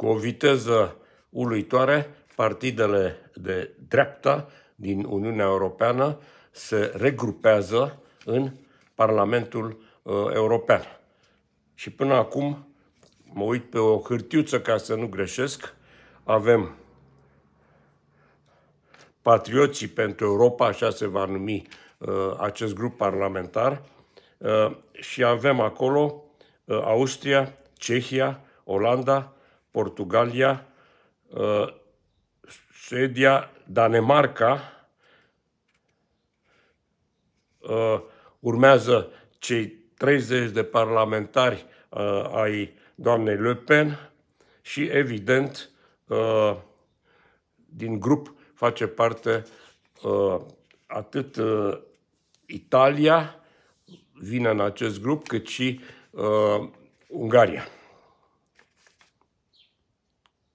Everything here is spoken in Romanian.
cu o viteză uluitoare, partidele de dreapta din Uniunea Europeană se regrupează în Parlamentul uh, European. Și până acum, mă uit pe o hârtiuță ca să nu greșesc, avem Patrioții pentru Europa, așa se va numi uh, acest grup parlamentar, uh, și avem acolo uh, Austria, Cehia, Olanda, Portugalia, ă, Suedia, Danemarca, ă, urmează cei 30 de parlamentari ă, ai doamnei Le Pen și, evident, din grup face parte atât Italia, vine în acest grup, cât și Ungaria.